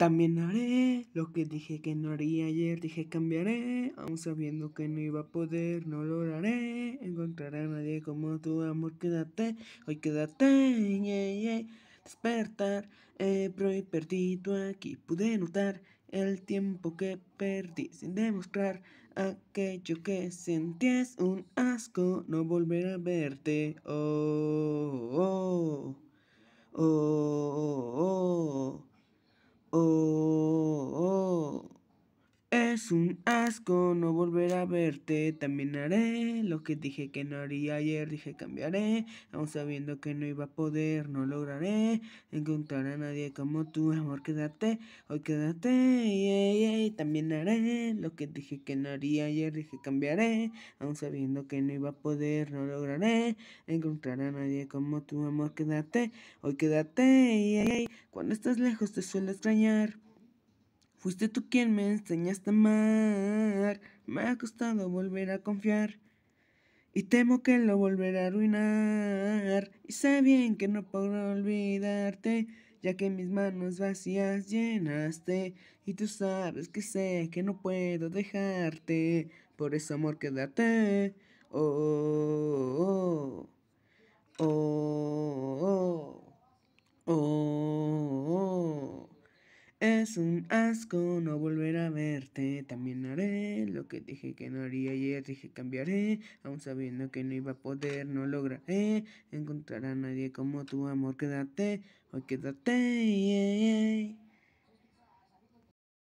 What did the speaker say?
También haré lo que dije que no haría ayer, dije cambiaré, aún sabiendo que no iba a poder, no lo haré, encontraré a nadie como tu amor, quédate, hoy quédate, yeah, despertar, eh, pero y perdido aquí, pude notar el tiempo que perdí sin demostrar aquello que sentí es un asco, no volver a verte, oh, oh, oh. Oh. Es un asco no volver a verte, también haré lo que dije que no haría ayer, dije cambiaré, aún sabiendo que no iba a poder, no lograré encontrar a nadie como tú, amor, quédate, hoy quédate, también haré lo que dije que no haría ayer, dije cambiaré, aún sabiendo que no iba a poder, no lograré encontrar a nadie como tú, amor, quédate, hoy quédate, yeah, cuando estás lejos te suelo extrañar. Fuiste tú quien me enseñaste a amar, me ha costado volver a confiar. Y temo que lo volverá a arruinar. Y sé bien que no puedo olvidarte, ya que mis manos vacías llenaste. Y tú sabes que sé que no puedo dejarte, por eso amor quédate. Oh. Es un asco no volver a verte. También haré lo que dije que no haría ayer. Dije cambiaré, aún sabiendo que no iba a poder, no lograré encontrar a nadie como tu amor. Quédate, hoy quédate.